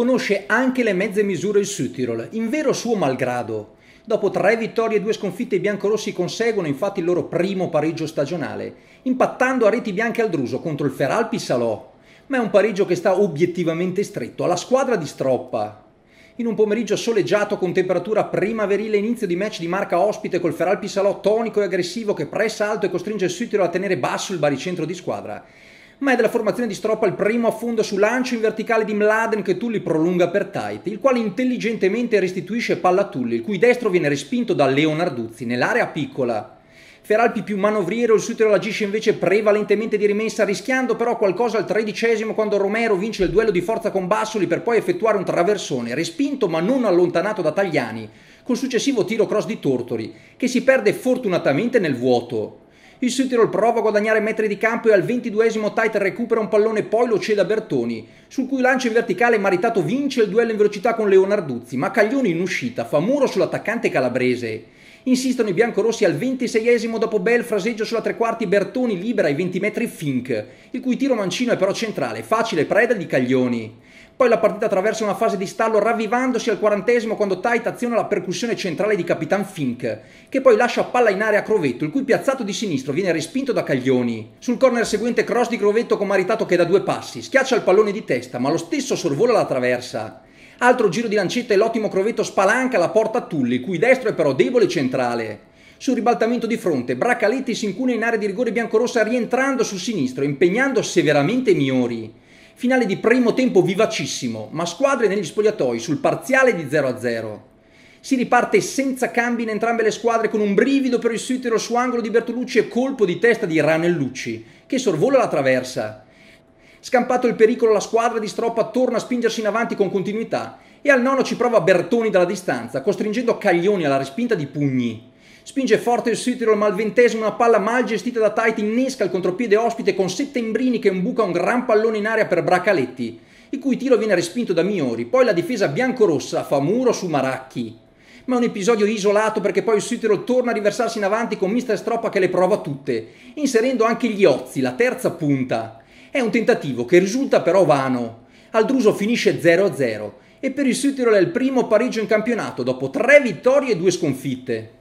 conosce anche le mezze misure il Südtirol, in vero suo malgrado. Dopo tre vittorie e due sconfitte i biancorossi conseguono infatti il loro primo pareggio stagionale, impattando a reti bianche al Druso contro il Feralpi Salò, ma è un pareggio che sta obiettivamente stretto alla squadra di Stroppa. In un pomeriggio soleggiato con temperatura primaverile inizio di match di marca ospite col Feralpi Salò tonico e aggressivo che pressa alto e costringe il Sütiro a tenere basso il baricentro di squadra ma è della formazione di Stroppa il primo affondo su lancio in verticale di Mladen che Tulli prolunga per Tait, il quale intelligentemente restituisce palla a Tulli, il cui destro viene respinto da Leonarduzzi nell'area piccola. Feralpi più manovriero, il Sutero agisce invece prevalentemente di rimessa, rischiando però qualcosa al tredicesimo quando Romero vince il duello di forza con Bassoli per poi effettuare un traversone, respinto ma non allontanato da Tagliani, col successivo tiro cross di Tortori, che si perde fortunatamente nel vuoto. Il Südtirol prova a guadagnare metri di campo e al 22esimo tight recupera un pallone poi lo cede a Bertoni, sul cui lancio in verticale Maritato vince il duello in velocità con Leonarduzzi, ma Caglioni in uscita fa muro sull'attaccante calabrese. Insistono i biancorossi al 26esimo dopo bel fraseggio sulla tre quarti Bertoni libera ai 20 metri Fink, il cui tiro mancino è però centrale, facile preda di Caglioni. Poi la partita attraversa una fase di stallo ravvivandosi al quarantesimo quando Tait aziona la percussione centrale di Capitan Fink, che poi lascia palla in area a Crovetto, il cui piazzato di sinistro viene respinto da Caglioni. Sul corner seguente cross di Crovetto con Maritato che da due passi, schiaccia il pallone di testa, ma lo stesso sorvola la traversa. Altro giro di lancetta e l'ottimo Crovetto spalanca la porta a Tulli, cui destro è però debole centrale. Sul ribaltamento di fronte, Braccaletti si incune in area di rigore biancorossa rientrando sul sinistro, impegnando severamente Miori. Finale di primo tempo vivacissimo, ma squadre negli spogliatoi sul parziale di 0-0. Si riparte senza cambi in entrambe le squadre con un brivido per il suitero su angolo di Bertolucci e colpo di testa di Ranellucci, che sorvola la traversa. Scampato il pericolo, la squadra di Stroppa torna a spingersi in avanti con continuità e al nono ci prova Bertoni dalla distanza, costringendo Caglioni alla respinta di pugni. Spinge forte il Sitiro, ma al ventesimo una palla mal gestita da Tait innesca il contropiede ospite con Settembrini che imbuca un gran pallone in aria per Bracaletti, il cui tiro viene respinto da Miori, poi la difesa biancorossa fa muro su Maracchi. Ma è un episodio isolato perché poi il Sitiro torna a riversarsi in avanti con Mister Stroppa che le prova tutte, inserendo anche gli Ozzi, la terza punta. È un tentativo che risulta però vano. Aldruso finisce 0-0 e per il Süttirol è il primo pareggio in campionato dopo tre vittorie e due sconfitte.